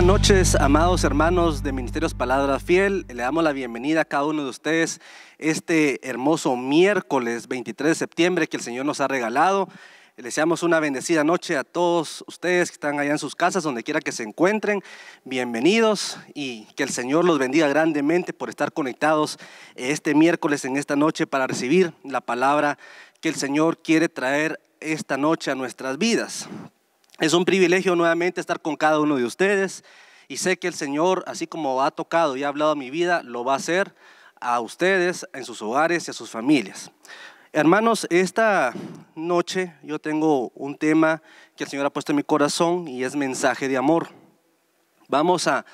Buenas noches, amados hermanos de Ministerios Palabra Fiel. Le damos la bienvenida a cada uno de ustedes este hermoso miércoles 23 de septiembre que el Señor nos ha regalado. Les deseamos una bendecida noche a todos ustedes que están allá en sus casas, donde quiera que se encuentren. Bienvenidos y que el Señor los bendiga grandemente por estar conectados este miércoles en esta noche para recibir la palabra que el Señor quiere traer esta noche a nuestras vidas. Es un privilegio nuevamente estar con cada uno de ustedes y sé que el Señor, así como ha tocado y ha hablado a mi vida, lo va a hacer a ustedes, en sus hogares y a sus familias. Hermanos, esta noche yo tengo un tema que el Señor ha puesto en mi corazón y es mensaje de amor. Vamos a,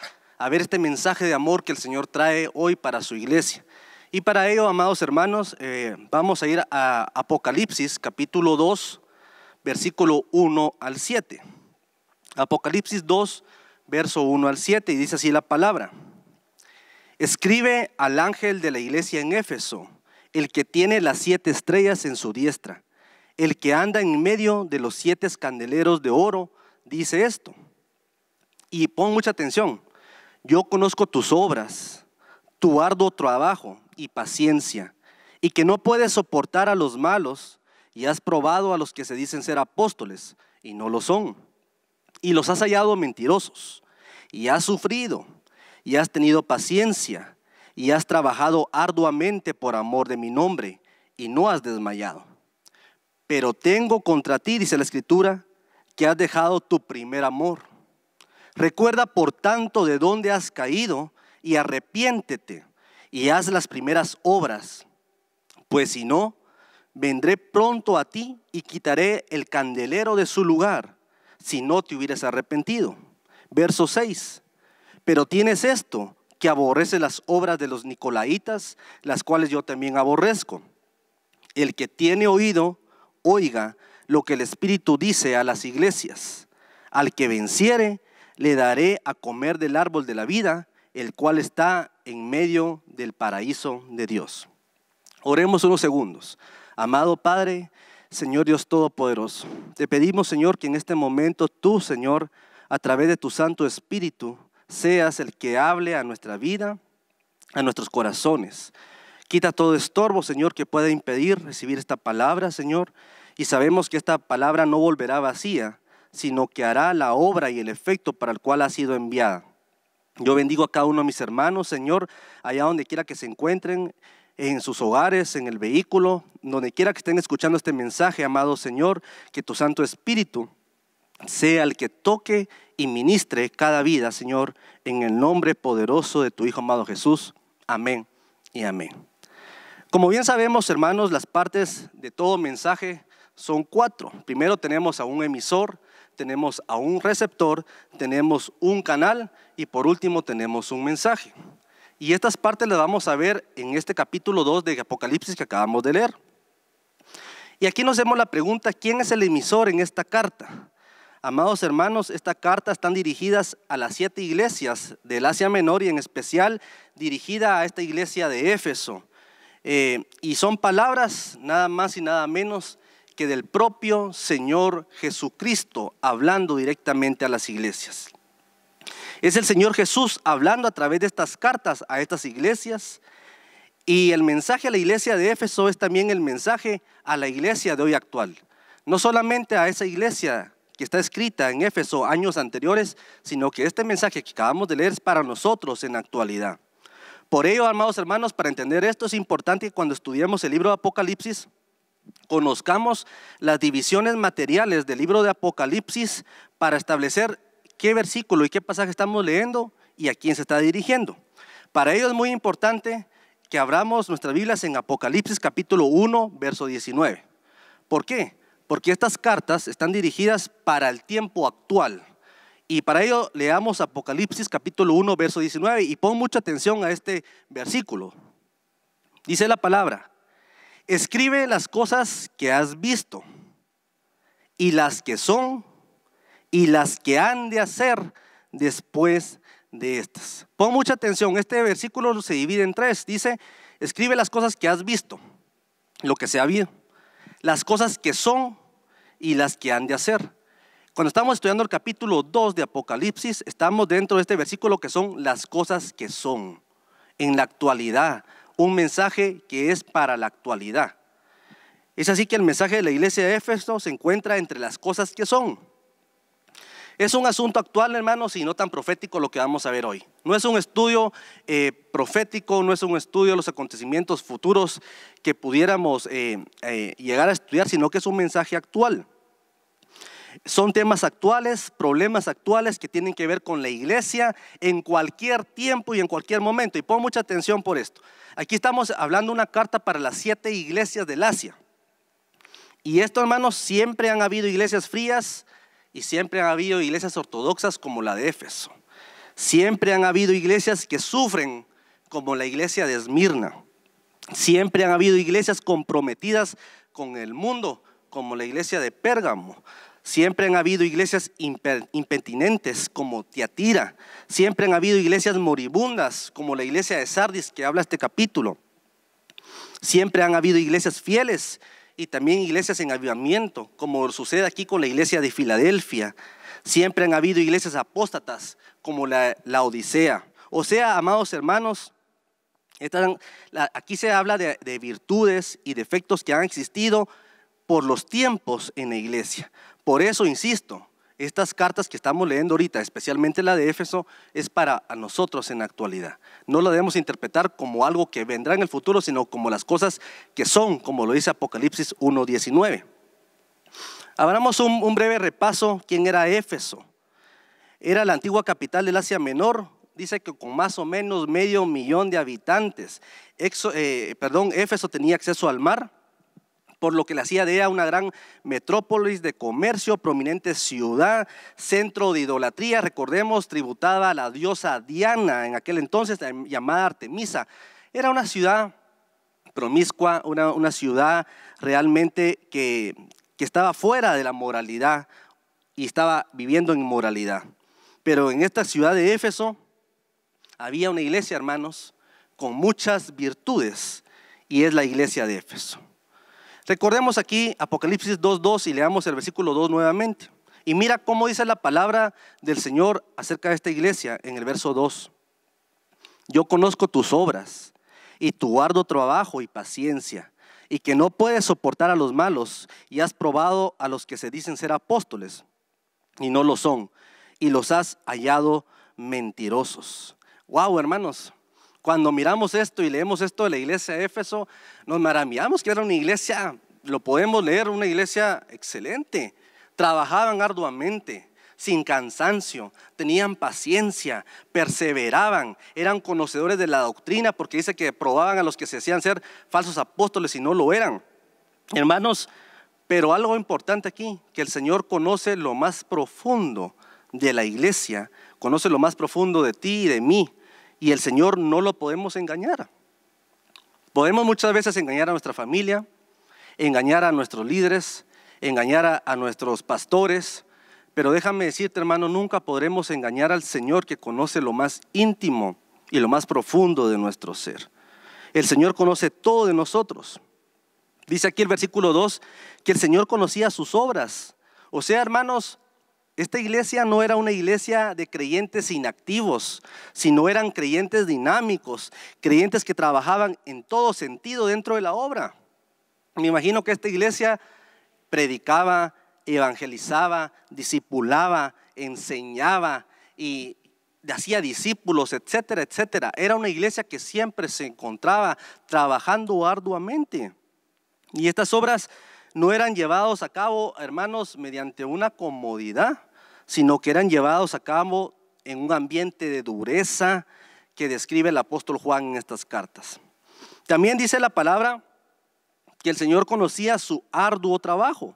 ver este mensaje de amor que el Señor trae hoy para su iglesia. Y para ello, amados hermanos, eh, vamos a ir a Apocalipsis capítulo 2, versículo 1 al 7. Apocalipsis 2, verso 1 al 7, y dice así la palabra. Escribe al ángel de la iglesia en Éfeso, el que tiene las siete estrellas en su diestra, el que anda en medio de los siete candeleros de oro, dice esto. Y pon mucha atención, yo conozco tus obras, tu arduo trabajo y paciencia, y que no puedes soportar a los malos, y has probado a los que se dicen ser apóstoles y no lo son, y los has hallado mentirosos, y has sufrido, y has tenido paciencia, y has trabajado arduamente por amor de mi nombre, y no has desmayado. Pero tengo contra ti, dice la Escritura, que has dejado tu primer amor. Recuerda, por tanto, de dónde has caído, y arrepiéntete, y haz las primeras obras, pues si no, vendré pronto a ti y quitaré el candelero de su lugar, si no te hubieras arrepentido. Verso 6. Pero tienes esto, que aborrece las obras de los nicolaitas, las cuales yo también aborrezco. El que tiene oído, oiga lo que el Espíritu dice a las iglesias. Al que venciere, le daré a comer del árbol de la vida, el cual está en medio del paraíso de Dios. Oremos unos segundos. Amado Padre, Señor Dios Todopoderoso, te pedimos, Señor, que en este momento tú, Señor, a través de tu Santo Espíritu, seas el que hable a nuestra vida, a nuestros corazones. Quita todo estorbo, Señor, que pueda impedir recibir esta palabra, Señor. Y sabemos que esta palabra no volverá vacía, sino que hará la obra y el efecto para el cual ha sido enviada. Yo bendigo a cada uno de mis hermanos, Señor, allá donde quiera que se encuentren, en sus hogares, en el vehículo, donde quiera que estén escuchando este mensaje, amado Señor, que tu Santo Espíritu sea el que toque y ministre cada vida, Señor, en el nombre poderoso de tu Hijo amado Jesús. Amén y amén. Como bien sabemos, hermanos, las partes de todo mensaje son cuatro. Primero tenemos a un emisor, tenemos a un receptor, tenemos un canal y por último tenemos un mensaje. Y estas partes las vamos a ver en este capítulo 2 de Apocalipsis que acabamos de leer. Y aquí nos hacemos la pregunta, ¿quién es el emisor en esta carta? Amados hermanos, esta carta están dirigidas a las siete iglesias del Asia Menor y en especial dirigida a esta iglesia de Éfeso. Eh, y son palabras nada más y nada menos que del propio Señor Jesucristo hablando directamente a las iglesias. Es el Señor Jesús hablando a través de estas cartas a estas iglesias. Y el mensaje a la iglesia de Éfeso es también el mensaje a la iglesia de hoy actual. No solamente a esa iglesia que está escrita en Éfeso años anteriores, sino que este mensaje que acabamos de leer es para nosotros en actualidad. Por ello, amados hermanos, para entender esto es importante que cuando estudiemos el libro de Apocalipsis, conozcamos las divisiones materiales del libro de Apocalipsis para establecer qué versículo y qué pasaje estamos leyendo y a quién se está dirigiendo. Para ello es muy importante que abramos nuestras Biblias en Apocalipsis capítulo 1, verso 19. ¿Por qué? Porque estas cartas están dirigidas para el tiempo actual. Y para ello leamos Apocalipsis capítulo 1, verso 19 y pon mucha atención a este versículo. Dice la palabra, escribe las cosas que has visto y las que son y las que han de hacer después de estas. Pon mucha atención, este versículo se divide en tres. Dice, escribe las cosas que has visto, lo que se ha visto, las cosas que son y las que han de hacer. Cuando estamos estudiando el capítulo 2 de Apocalipsis, estamos dentro de este versículo que son las cosas que son en la actualidad, un mensaje que es para la actualidad. Es así que el mensaje de la iglesia de Éfeso se encuentra entre las cosas que son es un asunto actual, hermanos, y no tan profético lo que vamos a ver hoy. No es un estudio eh, profético, no es un estudio de los acontecimientos futuros que pudiéramos eh, eh, llegar a estudiar, sino que es un mensaje actual. Son temas actuales, problemas actuales que tienen que ver con la iglesia en cualquier tiempo y en cualquier momento. Y pon mucha atención por esto. Aquí estamos hablando una carta para las siete iglesias del Asia. Y esto, hermanos, siempre han habido iglesias frías, y siempre han habido iglesias ortodoxas como la de Éfeso. Siempre han habido iglesias que sufren como la iglesia de Esmirna. Siempre han habido iglesias comprometidas con el mundo como la iglesia de Pérgamo. Siempre han habido iglesias impertinentes como Tiatira. Siempre han habido iglesias moribundas como la iglesia de Sardis que habla este capítulo. Siempre han habido iglesias fieles y también iglesias en avivamiento, como sucede aquí con la iglesia de Filadelfia. Siempre han habido iglesias apóstatas, como la, Odisea. O sea, amados hermanos, aquí se habla de virtudes y defectos que han existido por los tiempos en la iglesia. Por eso, insisto, estas cartas que estamos leyendo ahorita, especialmente la de Éfeso, es para nosotros en la actualidad. No la debemos interpretar como algo que vendrá en el futuro, sino como las cosas que son, como lo dice Apocalipsis 1.19. Hablamos un, breve repaso. ¿Quién era Éfeso? Era la antigua capital del Asia Menor, dice que con más o menos medio millón de habitantes. Eh, perdón, Éfeso tenía acceso al mar, por lo que la hacía de una gran metrópolis de comercio, prominente ciudad, centro de idolatría, recordemos, tributada a la diosa Diana, en aquel entonces llamada Artemisa. Era una ciudad promiscua, una, ciudad realmente que, que estaba fuera de la moralidad y estaba viviendo en moralidad. Pero en esta ciudad de Éfeso había una iglesia, hermanos, con muchas virtudes, y es la iglesia de Éfeso. Recordemos aquí Apocalipsis 2.2 y leamos el versículo 2 nuevamente. Y mira cómo dice la palabra del Señor acerca de esta iglesia en el verso 2. Yo conozco tus obras y tu arduo trabajo y paciencia, y que no puedes soportar a los malos, y has probado a los que se dicen ser apóstoles, y no lo son, y los has hallado mentirosos. Wow, hermanos, cuando miramos esto y leemos esto de la iglesia de Éfeso, nos maravillamos que era una iglesia, lo podemos leer, una iglesia excelente. Trabajaban arduamente, sin cansancio, tenían paciencia, perseveraban, eran conocedores de la doctrina porque dice que probaban a los que se hacían ser falsos apóstoles y no lo eran. Hermanos, pero algo importante aquí, que el Señor conoce lo más profundo de la iglesia, conoce lo más profundo de ti y de mí y el Señor no lo podemos engañar. Podemos muchas veces engañar a nuestra familia, engañar a nuestros líderes, engañar a, nuestros pastores, pero déjame decirte hermano, nunca podremos engañar al Señor que conoce lo más íntimo y lo más profundo de nuestro ser. El Señor conoce todo de nosotros. Dice aquí el versículo 2 que el Señor conocía sus obras. O sea, hermanos, esta iglesia no era una iglesia de creyentes inactivos, sino eran creyentes dinámicos, creyentes que trabajaban en todo sentido dentro de la obra. Me imagino que esta iglesia predicaba, evangelizaba, discipulaba, enseñaba y hacía discípulos, etcétera, etcétera. Era una iglesia que siempre se encontraba trabajando arduamente. Y estas obras no eran llevadas a cabo, hermanos, mediante una comodidad, sino que eran llevados a cabo en un ambiente de dureza que describe el apóstol Juan en estas cartas. También dice la palabra que el Señor conocía su arduo trabajo.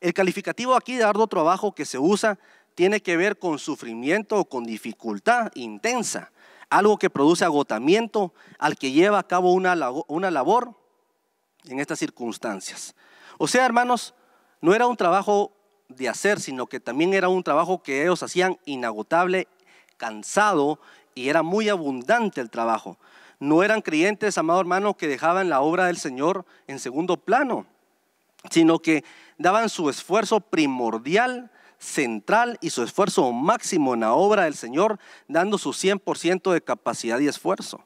El calificativo aquí de arduo trabajo que se usa tiene que ver con sufrimiento o con dificultad intensa, algo que produce agotamiento al que lleva a cabo una, una labor en estas circunstancias. O sea, hermanos, no era un trabajo de hacer, sino que también era un trabajo que ellos hacían inagotable, cansado y era muy abundante el trabajo. No eran creyentes, amado hermano, que dejaban la obra del Señor en segundo plano, sino que daban su esfuerzo primordial, central y su esfuerzo máximo en la obra del Señor, dando su 100% de capacidad y esfuerzo.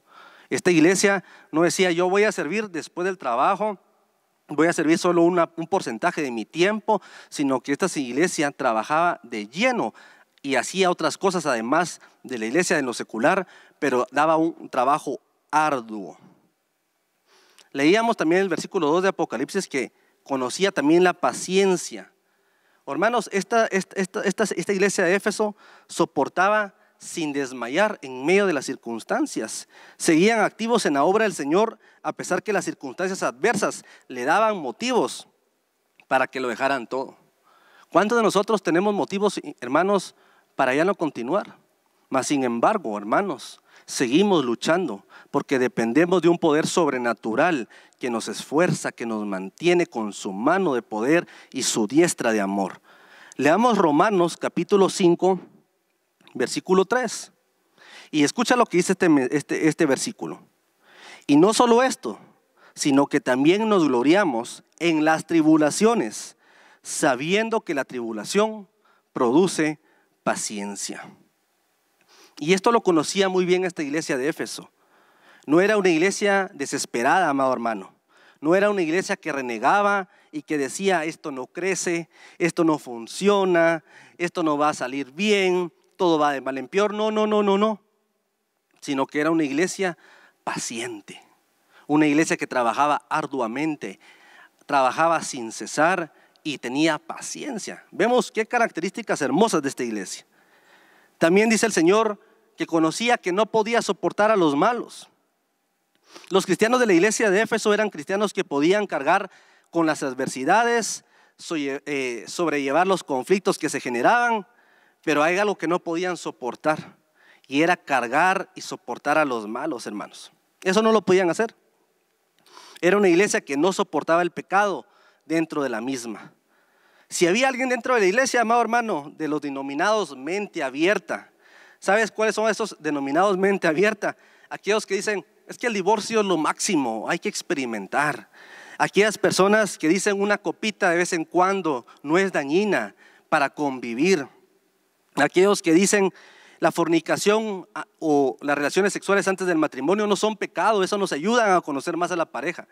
Esta iglesia no decía, yo voy a servir después del trabajo, voy a servir solo un porcentaje de mi tiempo, sino que esta iglesia trabajaba de lleno y hacía otras cosas además de la iglesia en lo secular, pero daba un trabajo arduo. Leíamos también el versículo 2 de Apocalipsis que conocía también la paciencia. Hermanos, esta iglesia de Éfeso soportaba sin desmayar en medio de las circunstancias. Seguían activos en la obra del Señor a pesar que las circunstancias adversas le daban motivos para que lo dejaran todo. ¿Cuántos de nosotros tenemos motivos, hermanos, para ya no continuar? Mas, sin embargo, hermanos, seguimos luchando porque dependemos de un poder sobrenatural que nos esfuerza, que nos mantiene con su mano de poder y su diestra de amor. Leamos Romanos capítulo 5, versículo 3. Y escucha lo que dice este, este, este, versículo. Y no solo esto, sino que también nos gloriamos en las tribulaciones, sabiendo que la tribulación produce paciencia. Y esto lo conocía muy bien esta iglesia de Éfeso. No era una iglesia desesperada, amado hermano. No era una iglesia que renegaba y que decía, esto no crece, esto no funciona, esto no va a salir bien, todo va de mal en peor, no, no, no, no, no, sino que era una iglesia paciente, una iglesia que trabajaba arduamente, trabajaba sin cesar y tenía paciencia. Vemos qué características hermosas de esta iglesia. También dice el Señor que conocía que no podía soportar a los malos. Los cristianos de la iglesia de Éfeso eran cristianos que podían cargar con las adversidades, eh, sobrellevar los conflictos que se generaban, pero hay algo que no podían soportar y era cargar y soportar a los malos, hermanos. Eso no lo podían hacer. Era una iglesia que no soportaba el pecado dentro de la misma. Si había alguien dentro de la iglesia, amado hermano, de los denominados mente abierta, ¿sabes cuáles son esos denominados mente abierta? Aquellos que dicen, es que el divorcio es lo máximo, hay que experimentar. Aquellas personas que dicen una copita de vez en cuando no es dañina para convivir aquellos que dicen la fornicación ah, o las relaciones sexuales antes del matrimonio no son pecado, eso nos ayuda a conocer más a la pareja.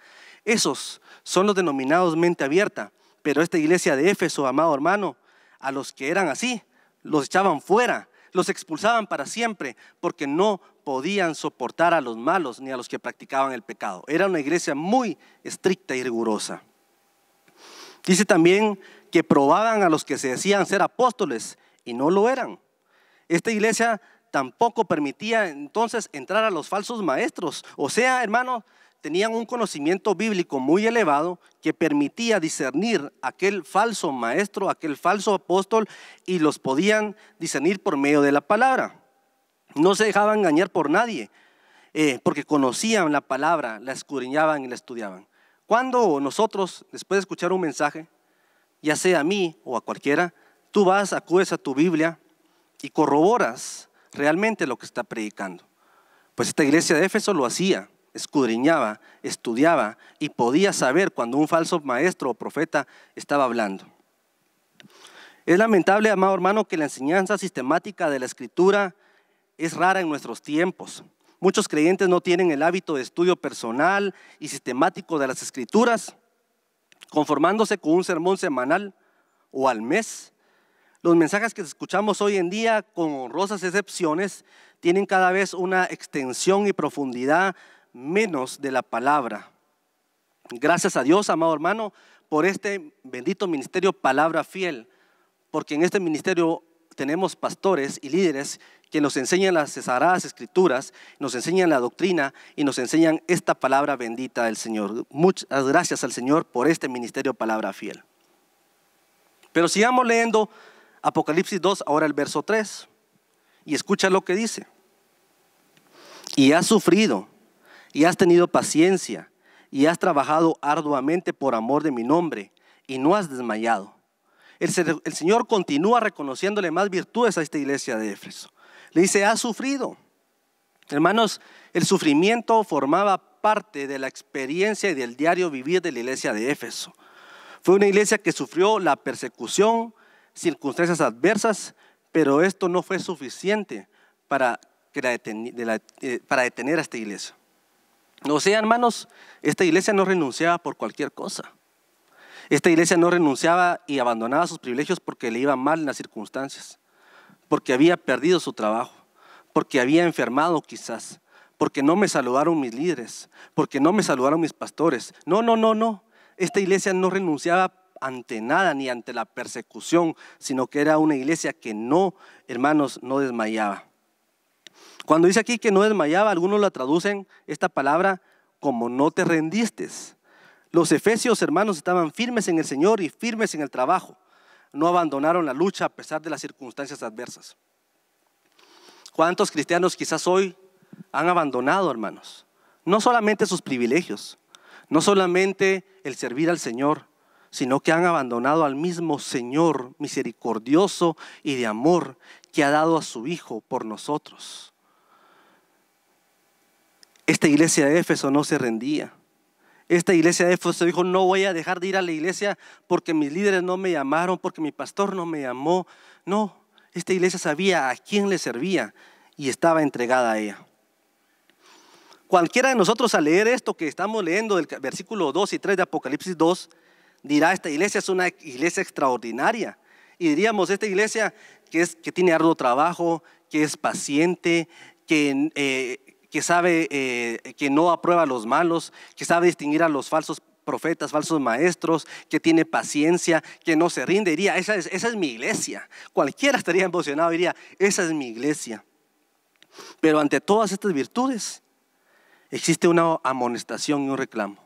Esos son los denominados mente abierta, pero esta iglesia de Éfeso, amado hermano, a los que eran así, los echaban fuera, los expulsaban para siempre, porque no podían soportar a los malos ni a los que practicaban el pecado. Era una iglesia muy estricta y rigurosa. Dice también que probaban a los que se decían ser apóstoles y no lo eran. Esta iglesia tampoco permitía entonces entrar a los falsos maestros. O sea, hermanos, tenían un conocimiento bíblico muy elevado que permitía discernir aquel falso maestro, aquel falso apóstol, y los podían discernir por medio de la palabra. No se dejaban engañar por nadie, eh, porque conocían la palabra, la escudriñaban y la estudiaban. Cuando nosotros, después de escuchar un mensaje, ya sea a mí o a cualquiera, Tú vas, acudes a tu Biblia y corroboras realmente lo que está predicando. Pues esta iglesia de Éfeso lo hacía, escudriñaba, estudiaba y podía saber cuando un falso maestro o profeta estaba hablando. Es lamentable, amado hermano, que la enseñanza sistemática de la escritura es rara en nuestros tiempos. Muchos creyentes no tienen el hábito de estudio personal y sistemático de las escrituras, conformándose con un sermón semanal o al mes los mensajes que escuchamos hoy en día, con honrosas excepciones, tienen cada vez una extensión y profundidad menos de la palabra. Gracias a Dios, amado hermano, por este bendito ministerio Palabra Fiel, porque en este ministerio tenemos pastores y líderes que nos enseñan las sagradas escrituras, nos enseñan la doctrina y nos enseñan esta palabra bendita del Señor. Muchas gracias al Señor por este ministerio Palabra Fiel. Pero sigamos leyendo Apocalipsis 2, ahora el verso 3. Y escucha lo que dice. Y has sufrido, y has tenido paciencia, y has trabajado arduamente por amor de mi nombre, y no has desmayado. El, Señor continúa reconociéndole más virtudes a esta iglesia de Éfeso. Le dice, has sufrido. Hermanos, el sufrimiento formaba parte de la experiencia y del diario vivir de la iglesia de Éfeso. Fue una iglesia que sufrió la persecución, circunstancias adversas, pero esto no fue suficiente para, eh, para detener a esta iglesia. O sea, hermanos, esta iglesia no renunciaba por cualquier cosa. Esta iglesia no renunciaba y abandonaba sus privilegios porque le iba mal en las circunstancias, porque había perdido su trabajo, porque había enfermado quizás, porque no me saludaron mis líderes, porque no me saludaron mis pastores. No, no, no, no. Esta iglesia no renunciaba ante nada ni ante la persecución, sino que era una iglesia que no, hermanos, no desmayaba. Cuando dice aquí que no desmayaba, algunos la traducen esta palabra como no te rendiste. Los efesios, hermanos, estaban firmes en el Señor y firmes en el trabajo. No abandonaron la lucha a pesar de las circunstancias adversas. ¿Cuántos cristianos quizás hoy han abandonado, hermanos? No solamente sus privilegios, no solamente el servir al Señor, sino que han abandonado al mismo Señor misericordioso y de amor que ha dado a su Hijo por nosotros. Esta iglesia de Éfeso no se rendía. Esta iglesia de Éfeso dijo, no voy a dejar de ir a la iglesia porque mis líderes no me llamaron, porque mi pastor no me llamó. No, esta iglesia sabía a quién le servía y estaba entregada a ella. Cualquiera de nosotros al leer esto que estamos leyendo del versículo 2 y 3 de Apocalipsis 2, dirá, esta iglesia es una iglesia extraordinaria. Y diríamos, esta iglesia que, tiene arduo trabajo, que es paciente, que, eh, sabe eh, que no aprueba a los malos, que sabe distinguir a los falsos profetas, falsos maestros, que tiene paciencia, que no se rinde. Diría, esa es, esa es mi iglesia. Cualquiera estaría emocionado, diría, esa es mi iglesia. Pero ante todas estas virtudes existe una amonestación y un reclamo.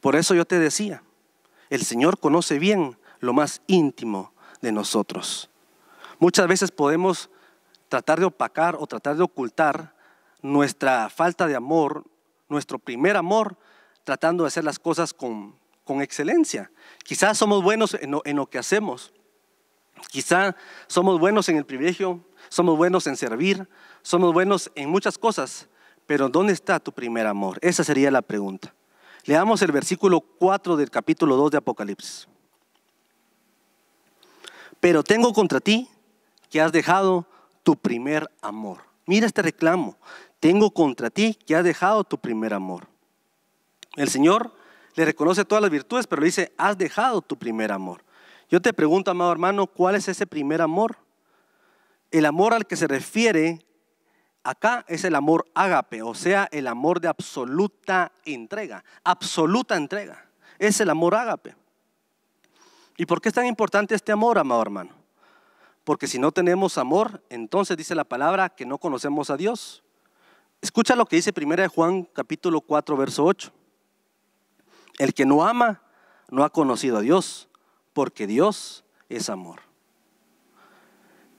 Por eso yo te decía, el Señor conoce bien lo más íntimo de nosotros. Muchas veces podemos tratar de opacar o tratar de ocultar nuestra falta de amor, nuestro primer amor, tratando de hacer las cosas con, excelencia. Quizás somos buenos en lo, en lo que hacemos, Quizá somos buenos en el privilegio, somos buenos en servir, somos buenos en muchas cosas, pero ¿dónde está tu primer amor? Esa sería la pregunta. Leamos el versículo 4 del capítulo 2 de Apocalipsis. Pero tengo contra ti que has dejado tu primer amor. Mira este reclamo. Tengo contra ti que has dejado tu primer amor. El Señor le reconoce todas las virtudes, pero dice, has dejado tu primer amor. Yo te pregunto, amado hermano, ¿cuál es ese primer amor? El amor al que se refiere Acá es el amor ágape, o sea, el amor de absoluta entrega, absoluta entrega. Es el amor ágape. ¿Y por qué es tan importante este amor, amado hermano? Porque si no tenemos amor, entonces dice la palabra que no conocemos a Dios. Escucha lo que dice 1 Juan capítulo 4, verso 8. El que no ama no ha conocido a Dios, porque Dios es amor.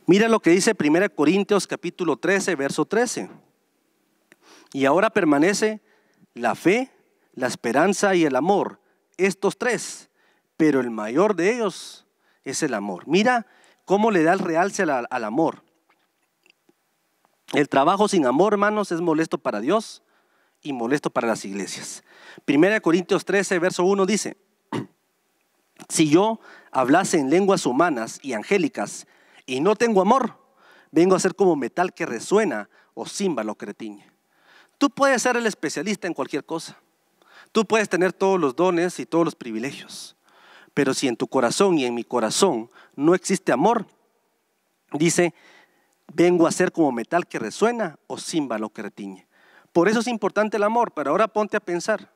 Mira lo que dice 1 Corintios capítulo 13, verso 13. Y ahora permanece la fe, la esperanza y el amor, estos tres, pero el mayor de ellos es el amor. Mira cómo le da el realce al, amor. El trabajo sin amor, hermanos, es molesto para Dios y molesto para las iglesias. 1 Corintios 13, verso 1 dice, si yo hablase en lenguas humanas y angélicas y no tengo amor, vengo a ser como metal que resuena o címbalo que retiñe. Tú puedes ser el especialista en cualquier cosa. Tú puedes tener todos los dones y todos los privilegios. Pero si en tu corazón y en mi corazón no existe amor, dice, vengo a ser como metal que resuena o címbalo que retiñe. Por eso es importante el amor, pero ahora ponte a pensar.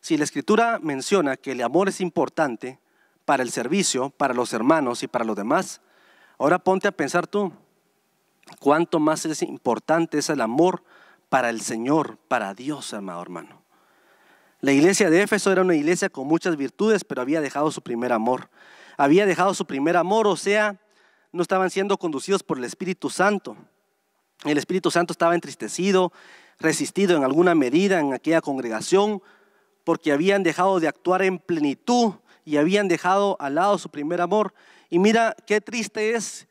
Si la escritura menciona que el amor es importante para el servicio, para los hermanos y para los demás, Ahora ponte a pensar tú, cuánto más es importante es el amor para el Señor, para Dios, amado hermano. La iglesia de Éfeso era una iglesia con muchas virtudes, pero había dejado su primer amor. Había dejado su primer amor, o sea, no estaban siendo conducidos por el Espíritu Santo. El Espíritu Santo estaba entristecido, resistido en alguna medida en aquella congregación, porque habían dejado de actuar en plenitud y habían dejado al lado su primer amor. Y mira qué triste es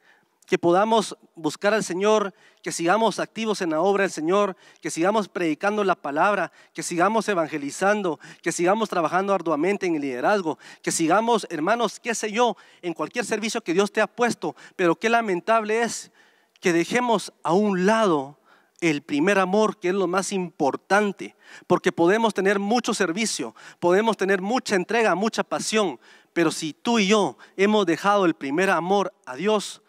que podamos buscar al Señor, que sigamos activos en la obra del Señor, que sigamos predicando la palabra, que sigamos evangelizando, que sigamos trabajando arduamente en el liderazgo, que sigamos, hermanos, qué sé yo, en cualquier servicio que Dios te ha puesto, pero qué lamentable es que dejemos a un lado el primer amor, que es lo más importante, porque podemos tener mucho servicio, podemos tener mucha entrega, mucha pasión, pero si tú y yo hemos dejado el primer amor a Dios,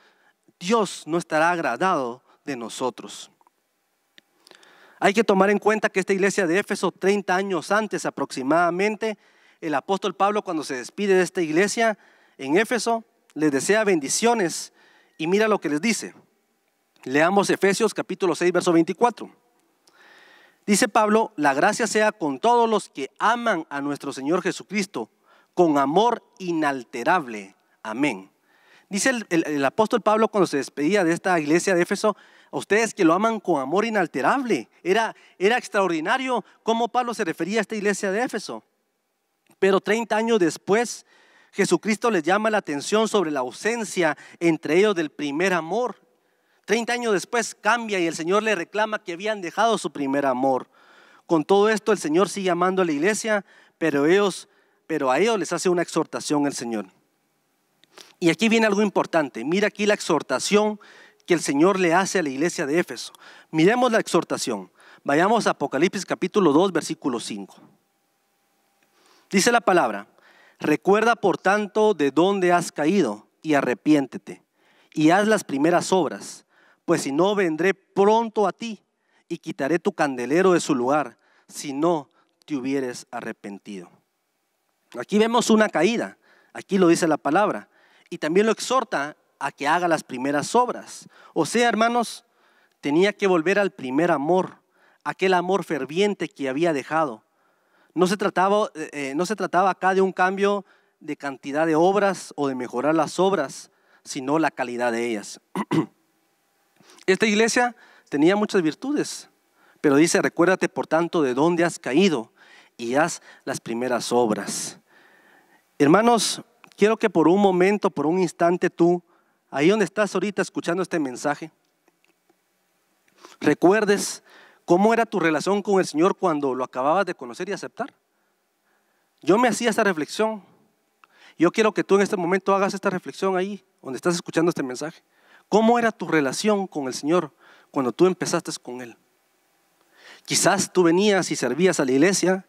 Dios no estará agradado de nosotros. Hay que tomar en cuenta que esta iglesia de Éfeso, 30 años antes aproximadamente, el apóstol Pablo cuando se despide de esta iglesia en Éfeso, les desea bendiciones y mira lo que les dice. Leamos Efesios capítulo 6, verso 24. Dice Pablo, la gracia sea con todos los que aman a nuestro Señor Jesucristo, con amor inalterable. Amén. Dice el, apóstol Pablo cuando se despedía de esta iglesia de Éfeso, a ustedes que lo aman con amor inalterable. Era, era extraordinario cómo Pablo se refería a esta iglesia de Éfeso. Pero 30 años después, Jesucristo les llama la atención sobre la ausencia entre ellos del primer amor. Treinta años después cambia y el Señor le reclama que habían dejado su primer amor. Con todo esto el Señor sigue amando a la iglesia, pero, a ellos les hace una exhortación el Señor. Y aquí viene algo importante. Mira aquí la exhortación que el Señor le hace a la iglesia de Éfeso. Miremos la exhortación. Vayamos a Apocalipsis capítulo 2, versículo 5. Dice la palabra, recuerda por tanto de dónde has caído y arrepiéntete y haz las primeras obras, pues si no vendré pronto a ti y quitaré tu candelero de su lugar, si no te hubieres arrepentido. Aquí vemos una caída, aquí lo dice la palabra, y también lo exhorta a que haga las primeras obras. O sea, hermanos, tenía que volver al primer amor, aquel amor ferviente que había dejado. No se trataba, eh, eh, no se trataba acá de un cambio de cantidad de obras o de mejorar las obras, sino la calidad de ellas. Esta iglesia tenía muchas virtudes, pero dice, recuérdate por tanto de dónde has caído y haz las primeras obras. Hermanos, quiero que por un momento, por un instante tú, ahí donde estás ahorita escuchando este mensaje, recuerdes cómo era tu relación con el Señor cuando lo acababas de conocer y aceptar. Yo me hacía esta reflexión. Yo quiero que tú en este momento hagas esta reflexión ahí, donde estás escuchando este mensaje. ¿Cómo era tu relación con el Señor cuando tú empezaste con Él? Quizás tú venías y servías a la iglesia.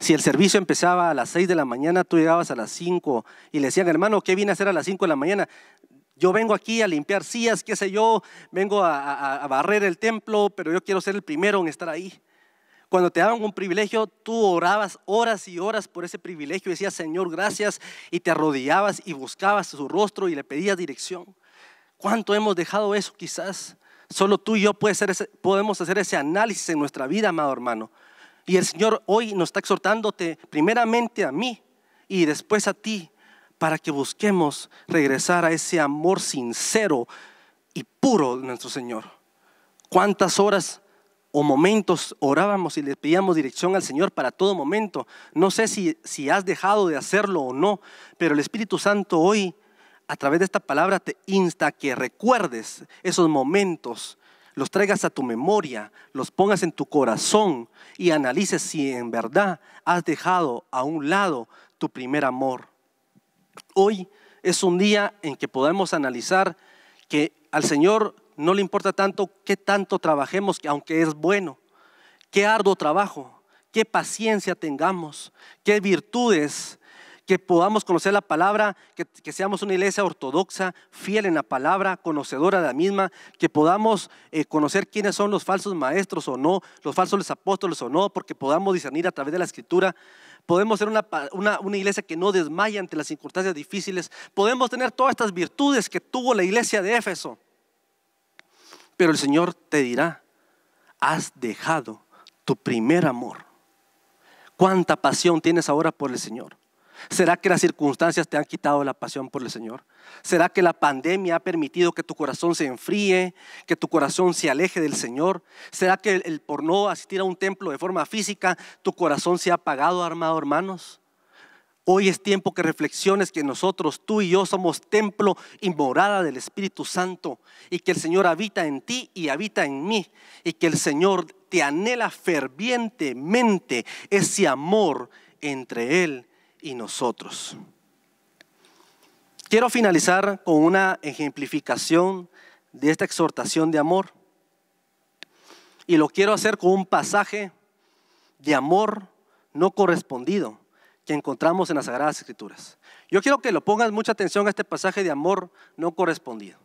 Si el servicio empezaba a las 6 de la mañana, tú llegabas a las 5 y le decían, hermano, ¿qué vine a hacer a las 5 de la mañana? Yo vengo aquí a limpiar sillas, qué sé yo, vengo a, barrer el templo, pero yo quiero ser el primero en estar ahí. Cuando te daban un privilegio, tú orabas horas y horas por ese privilegio, decías, Señor, gracias, y te arrodillabas y buscabas su rostro y le pedías dirección. ¿Cuánto hemos dejado eso quizás? Solo tú y yo puede ser podemos hacer ese análisis en nuestra vida, amado hermano. Y el Señor hoy nos está exhortándote primeramente a mí y después a ti para que busquemos regresar a ese amor sincero y puro de nuestro Señor. ¿Cuántas horas o momentos orábamos y le pedíamos dirección al Señor para todo momento? No sé si, si has dejado de hacerlo o no, pero el Espíritu Santo hoy a través de esta palabra te insta a que recuerdes esos momentos, los traigas a tu memoria, los pongas en tu corazón y analices si en verdad has dejado a un lado tu primer amor. Hoy es un día en que podemos analizar que al Señor no le importa tanto qué tanto trabajemos, aunque es bueno, qué arduo trabajo, qué paciencia tengamos, qué virtudes que podamos conocer la palabra, que, seamos una iglesia ortodoxa, fiel en la palabra, conocedora de la misma, que podamos eh, conocer quiénes son los falsos maestros o no, los falsos apóstoles o no, porque podamos discernir a través de la escritura. Podemos ser una, una iglesia que no desmaya ante las circunstancias difíciles. Podemos tener todas estas virtudes que tuvo la iglesia de Éfeso. Pero el Señor te dirá, has dejado tu primer amor. ¿Cuánta pasión tienes ahora por el Señor? ¿Será que las circunstancias te han quitado la pasión por el Señor? ¿Será que la pandemia ha permitido que tu corazón se enfríe, que tu corazón se aleje del Señor? ¿Será que el, por no asistir a un templo de forma física, tu corazón se ha apagado, armado hermanos? Hoy es tiempo que reflexiones que nosotros, tú y yo, somos templo y morada del Espíritu Santo y que el Señor habita en ti y habita en mí y que el Señor te anhela fervientemente ese amor entre Él y nosotros. Quiero finalizar con una ejemplificación de esta exhortación de amor. Y lo quiero hacer con un pasaje de amor no correspondido que encontramos en las Sagradas Escrituras. Yo quiero que lo pongas mucha atención a este pasaje de amor no correspondido.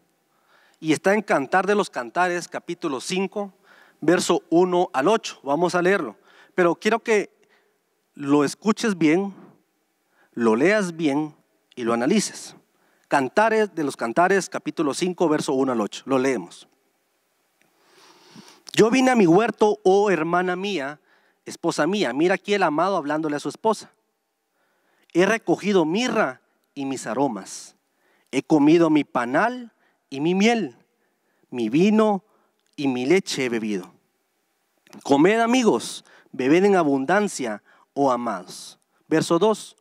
Y está en Cantar de los Cantares, capítulo 5, verso 1 al 8. Vamos a leerlo. Pero quiero que lo escuches bien lo leas bien y lo analices. Cantares de los Cantares, capítulo 5, verso 1 al 8. Lo leemos. Yo vine a mi huerto, oh hermana mía, esposa mía. Mira aquí el amado hablándole a su esposa. He recogido mirra y mis aromas. He comido mi panal y mi miel, mi vino y mi leche he bebido. Comed amigos, bebed en abundancia, oh amados. Verso 2.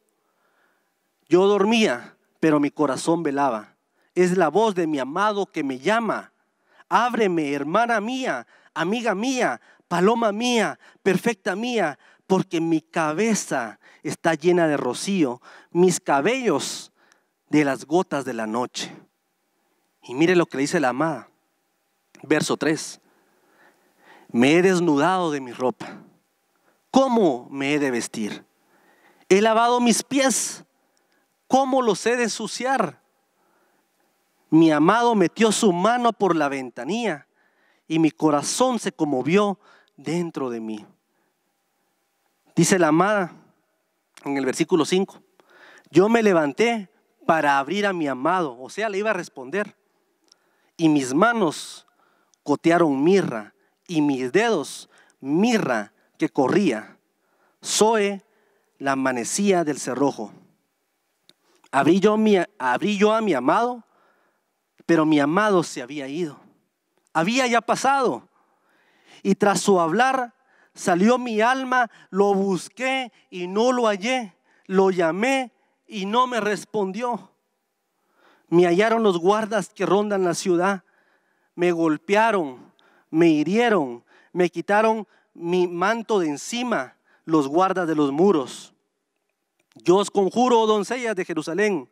Yo dormía, pero mi corazón velaba. Es la voz de mi amado que me llama. Ábreme, hermana mía, amiga mía, paloma mía, perfecta mía, porque mi cabeza está llena de rocío, mis cabellos de las gotas de la noche. Y mire lo que dice la amada. Verso 3. Me he desnudado de mi ropa. ¿Cómo me he de vestir? He lavado mis pies ¿Cómo los he de ensuciar? Mi amado metió su mano por la ventanilla y mi corazón se conmovió dentro de mí. Dice la amada en el versículo 5, yo me levanté para abrir a mi amado, o sea, le iba a responder, y mis manos cotearon mirra y mis dedos mirra que corría. Zoe la amanecía del cerrojo. Abrí yo, a mi amado, pero mi amado se había ido. Había ya pasado. Y tras su hablar salió mi alma, lo busqué y no lo hallé. Lo llamé y no me respondió. Me hallaron los guardas que rondan la ciudad. Me golpearon, me hirieron, me quitaron mi manto de encima, los guardas de los muros. Yo os conjuro, oh doncellas de Jerusalén,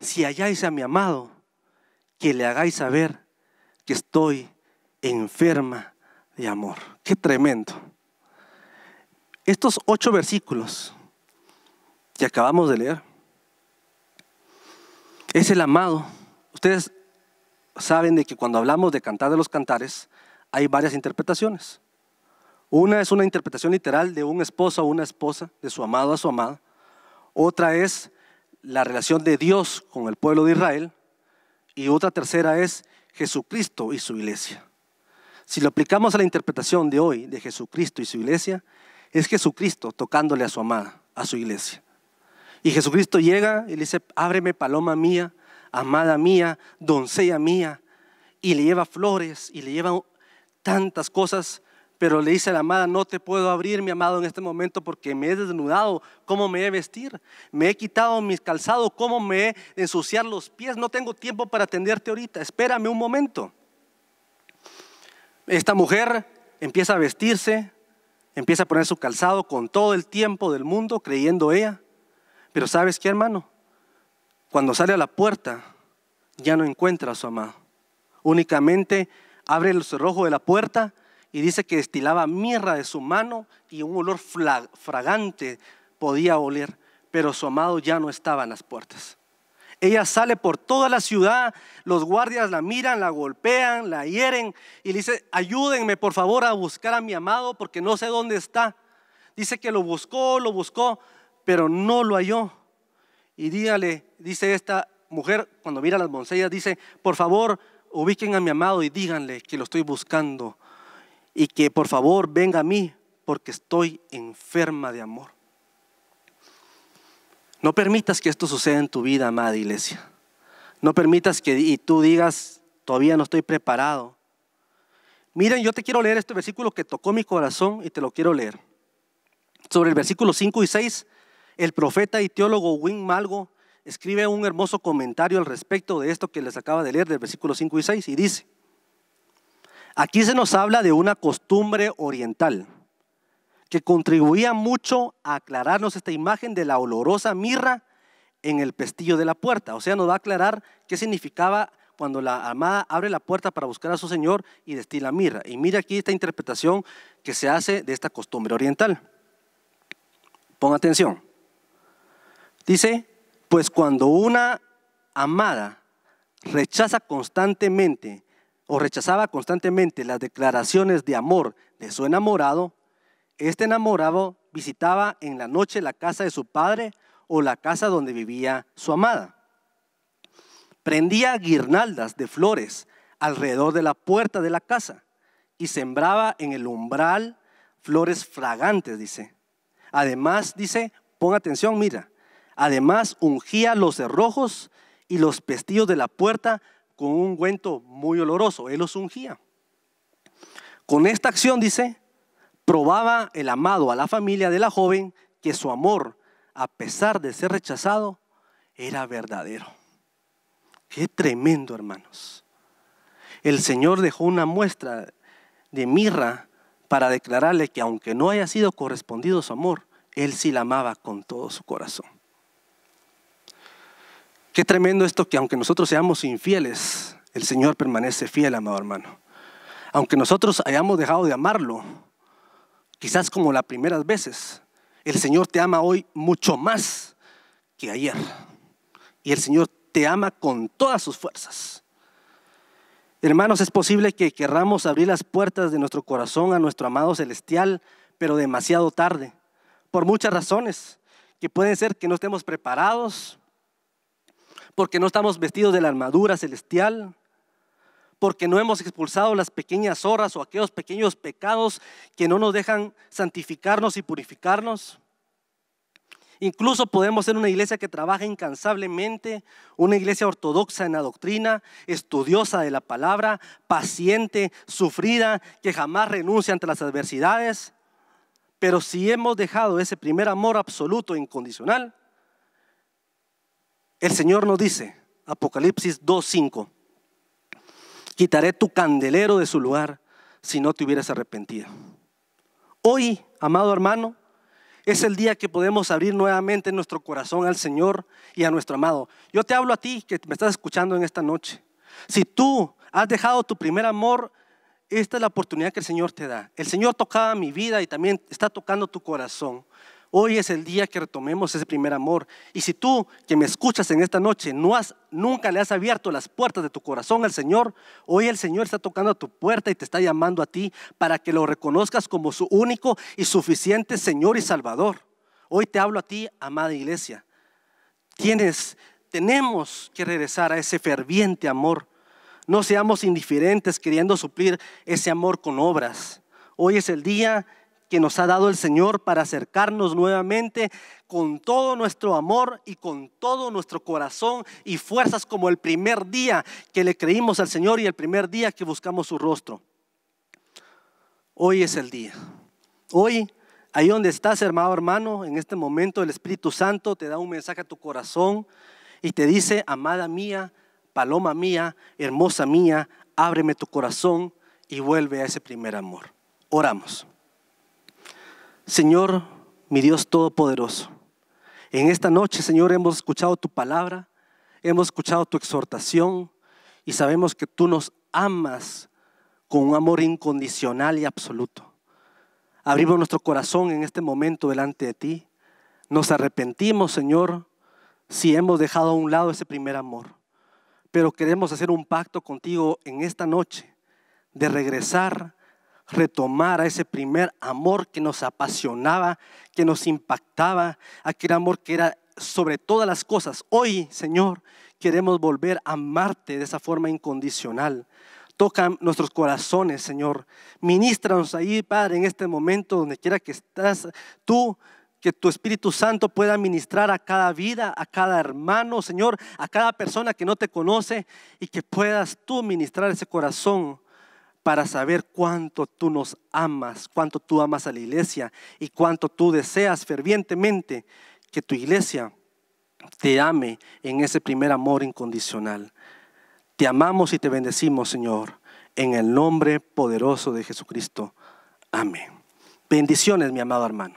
si halláis a mi amado, que le hagáis saber que estoy enferma de amor. Qué tremendo. Estos ocho versículos que acabamos de leer es el amado. Ustedes saben de que cuando hablamos de cantar de los cantares hay varias interpretaciones. Una es una interpretación literal de un esposo a una esposa, de su amado a su amada. Otra es la relación de Dios con el pueblo de Israel. Y otra tercera es Jesucristo y su iglesia. Si lo aplicamos a la interpretación de hoy de Jesucristo y su iglesia, es Jesucristo tocándole a su amada, a su iglesia. Y Jesucristo llega y le dice, ábreme paloma mía, amada mía, doncella mía, y le lleva flores y le lleva tantas cosas pero le dice a la amada, no te puedo abrir, mi amado, en este momento porque me he desnudado, ¿cómo me he vestir? Me he quitado mis calzados, ¿cómo me he ensuciar los pies? No tengo tiempo para atenderte ahorita, espérame un momento. Esta mujer empieza a vestirse, empieza a poner su calzado con todo el tiempo del mundo, creyendo ella. Pero sabes qué, hermano, cuando sale a la puerta, ya no encuentra a su amado. Únicamente abre el cerrojo de la puerta y dice que destilaba mirra de su mano y un olor fragante podía oler, pero su amado ya no estaba en las puertas. Ella sale por toda la ciudad, los guardias la miran, la golpean, la hieren y le dice, ayúdenme por favor a buscar a mi amado porque no sé dónde está. Dice que lo buscó, lo buscó, pero no lo halló. Y dígale, dice esta mujer, cuando mira a las doncellas, dice, por favor, ubiquen a mi amado y díganle que lo estoy buscando y que por favor venga a mí porque estoy enferma de amor. No permitas que esto suceda en tu vida, amada iglesia. No permitas que y tú digas, todavía no estoy preparado. Miren, yo te quiero leer este versículo que tocó mi corazón y te lo quiero leer. Sobre el versículo 5 y 6, el profeta y teólogo Win Malgo escribe un hermoso comentario al respecto de esto que les acaba de leer del versículo 5 y 6 y dice, Aquí se nos habla de una costumbre oriental que contribuía mucho a aclararnos esta imagen de la olorosa mirra en el pestillo de la puerta. O sea, nos va a aclarar qué significaba cuando la amada abre la puerta para buscar a su Señor y destila mirra. Y mira aquí esta interpretación que se hace de esta costumbre oriental. Pon atención. Dice, pues cuando una amada rechaza constantemente o rechazaba constantemente las declaraciones de amor de su enamorado, este enamorado visitaba en la noche la casa de su padre o la casa donde vivía su amada. Prendía guirnaldas de flores alrededor de la puerta de la casa y sembraba en el umbral flores fragantes, dice. Además, dice, pon atención, mira, además ungía los cerrojos y los pestillos de la puerta con un ungüento muy oloroso. Él los ungía. Con esta acción, dice, probaba el amado a la familia de la joven que su amor, a pesar de ser rechazado, era verdadero. Qué tremendo, hermanos. El Señor dejó una muestra de mirra para declararle que aunque no haya sido correspondido su amor, Él sí la amaba con todo su corazón. Qué tremendo esto que aunque nosotros seamos infieles, el Señor permanece fiel, amado hermano. Aunque nosotros hayamos dejado de amarlo, quizás como las primeras veces, el Señor te ama hoy mucho más que ayer. Y el Señor te ama con todas sus fuerzas. Hermanos, es posible que querramos abrir las puertas de nuestro corazón a nuestro amado celestial, pero demasiado tarde, por muchas razones, que pueden ser que no estemos preparados, porque no estamos vestidos de la armadura celestial, porque no hemos expulsado las pequeñas horas o aquellos pequeños pecados que no nos dejan santificarnos y purificarnos. Incluso podemos ser una iglesia que trabaja incansablemente, una iglesia ortodoxa en la doctrina, estudiosa de la palabra, paciente, sufrida, que jamás renuncia ante las adversidades. Pero si hemos dejado ese primer amor absoluto e incondicional, el Señor nos dice, Apocalipsis 2.5, quitaré tu candelero de su lugar si no te hubieras arrepentido. Hoy, amado hermano, es el día que podemos abrir nuevamente nuestro corazón al Señor y a nuestro amado. Yo te hablo a ti que me estás escuchando en esta noche. Si tú has dejado tu primer amor, esta es la oportunidad que el Señor te da. El Señor tocaba mi vida y también está tocando tu corazón. Hoy es el día que retomemos ese primer amor. Y si tú que me escuchas en esta noche no has, nunca le has abierto las puertas de tu corazón al Señor, hoy el Señor está tocando a tu puerta y te está llamando a ti para que lo reconozcas como su único y suficiente Señor y Salvador. Hoy te hablo a ti, amada iglesia. Tienes, tenemos que regresar a ese ferviente amor. No seamos indiferentes queriendo suplir ese amor con obras. Hoy es el día que nos ha dado el Señor para acercarnos nuevamente con todo nuestro amor y con todo nuestro corazón y fuerzas como el primer día que le creímos al Señor y el primer día que buscamos su rostro. Hoy es el día. Hoy, ahí donde estás, hermano, hermano, en este momento el Espíritu Santo te da un mensaje a tu corazón y te dice, amada mía, paloma mía, hermosa mía, ábreme tu corazón y vuelve a ese primer amor. Oramos. Señor, mi Dios Todopoderoso, en esta noche, Señor, hemos escuchado tu palabra, hemos escuchado tu exhortación y sabemos que tú nos amas con un amor incondicional y absoluto. Abrimos nuestro corazón en este momento delante de ti. Nos arrepentimos, Señor, si hemos dejado a un lado ese primer amor. Pero queremos hacer un pacto contigo en esta noche de regresar retomar a ese primer amor que nos apasionaba, que nos impactaba, aquel amor que era sobre todas las cosas. Hoy, Señor, queremos volver a amarte de esa forma incondicional. Toca nuestros corazones, Señor. Ministranos ahí, Padre, en este momento, donde quiera que estás, tú, que tu Espíritu Santo pueda ministrar a cada vida, a cada hermano, Señor, a cada persona que no te conoce y que puedas tú ministrar ese corazón para saber cuánto tú nos amas, cuánto tú amas a la iglesia y cuánto tú deseas fervientemente que tu iglesia te ame en ese primer amor incondicional. Te amamos y te bendecimos, Señor, en el nombre poderoso de Jesucristo. Amén. Bendiciones, mi amado hermano.